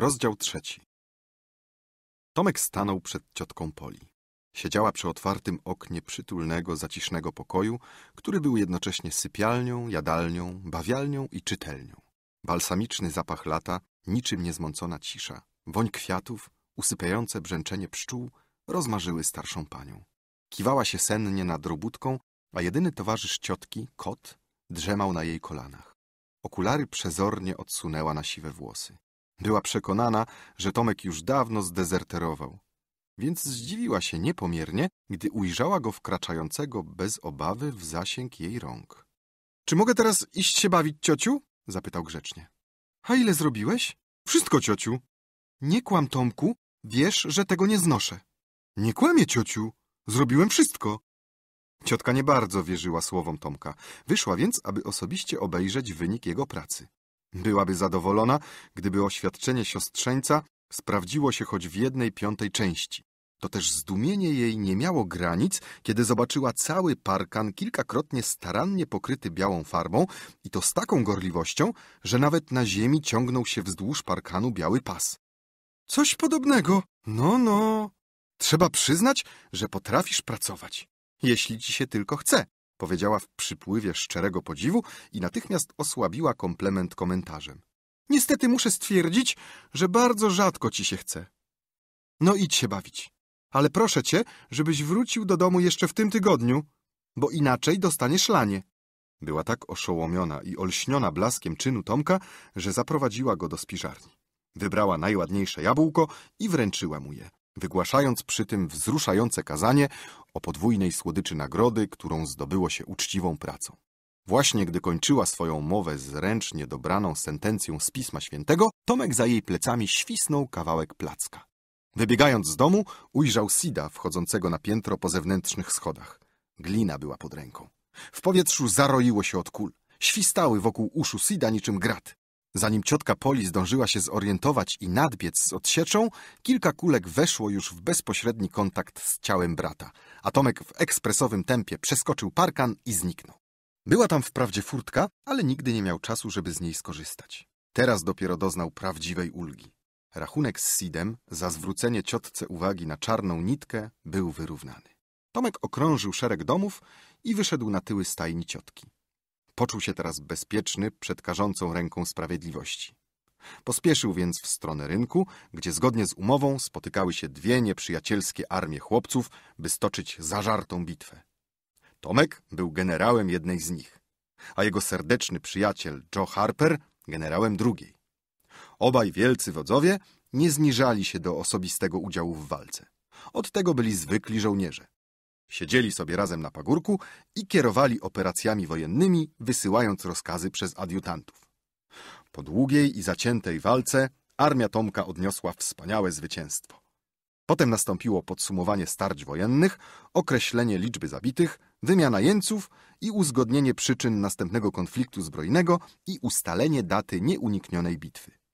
Rozdział trzeci. Tomek stanął przed ciotką Poli. Siedziała przy otwartym oknie przytulnego, zacisznego pokoju, który był jednocześnie sypialnią, jadalnią, bawialnią i czytelnią. Balsamiczny zapach lata, niczym niezmącona cisza, woń kwiatów, usypiające brzęczenie pszczół rozmarzyły starszą panią. Kiwała się sennie nad robótką, a jedyny towarzysz ciotki, kot, drzemał na jej kolanach. Okulary przezornie odsunęła na siwe włosy. Była przekonana, że Tomek już dawno zdezerterował. Więc zdziwiła się niepomiernie, gdy ujrzała go wkraczającego bez obawy w zasięg jej rąk. Czy mogę teraz iść się bawić, ciociu? zapytał grzecznie. A ile zrobiłeś? Wszystko, ciociu. Nie kłam, Tomku. Wiesz, że tego nie znoszę. Nie kłamie, ciociu. Zrobiłem wszystko. Ciotka nie bardzo wierzyła słowom Tomka. Wyszła więc, aby osobiście obejrzeć wynik jego pracy. Byłaby zadowolona, gdyby oświadczenie siostrzeńca sprawdziło się choć w jednej piątej części. To też zdumienie jej nie miało granic, kiedy zobaczyła cały parkan kilkakrotnie starannie pokryty białą farbą i to z taką gorliwością, że nawet na ziemi ciągnął się wzdłuż parkanu biały pas. Coś podobnego. No, no. Trzeba przyznać, że potrafisz pracować, jeśli ci się tylko chce, powiedziała w przypływie szczerego podziwu i natychmiast osłabiła komplement komentarzem. Niestety muszę stwierdzić, że bardzo rzadko ci się chce. No idź się bawić. Ale proszę cię, żebyś wrócił do domu jeszcze w tym tygodniu, bo inaczej dostaniesz lanie. Była tak oszołomiona i olśniona blaskiem czynu Tomka, że zaprowadziła go do spiżarni. Wybrała najładniejsze jabłko i wręczyła mu je wygłaszając przy tym wzruszające kazanie o podwójnej słodyczy nagrody, którą zdobyło się uczciwą pracą. Właśnie gdy kończyła swoją mowę zręcznie dobraną sentencją z Pisma Świętego, Tomek za jej plecami świsnął kawałek placka. Wybiegając z domu, ujrzał Sida wchodzącego na piętro po zewnętrznych schodach. Glina była pod ręką. W powietrzu zaroiło się od kul. Świstały wokół uszu Sida niczym grat. Zanim ciotka Poli zdążyła się zorientować i nadbiec z odsieczą, kilka kulek weszło już w bezpośredni kontakt z ciałem brata, a Tomek w ekspresowym tempie przeskoczył parkan i zniknął. Była tam wprawdzie furtka, ale nigdy nie miał czasu, żeby z niej skorzystać. Teraz dopiero doznał prawdziwej ulgi. Rachunek z Sidem za zwrócenie ciotce uwagi na czarną nitkę był wyrównany. Tomek okrążył szereg domów i wyszedł na tyły stajni ciotki. Poczuł się teraz bezpieczny przed karzącą ręką sprawiedliwości. Pospieszył więc w stronę rynku, gdzie zgodnie z umową spotykały się dwie nieprzyjacielskie armie chłopców, by stoczyć zażartą bitwę. Tomek był generałem jednej z nich, a jego serdeczny przyjaciel Joe Harper generałem drugiej. Obaj wielcy wodzowie nie zniżali się do osobistego udziału w walce. Od tego byli zwykli żołnierze. Siedzieli sobie razem na pagórku i kierowali operacjami wojennymi, wysyłając rozkazy przez adiutantów. Po długiej i zaciętej walce armia Tomka odniosła wspaniałe zwycięstwo. Potem nastąpiło podsumowanie starć wojennych, określenie liczby zabitych, wymiana jeńców i uzgodnienie przyczyn następnego konfliktu zbrojnego i ustalenie daty nieuniknionej bitwy.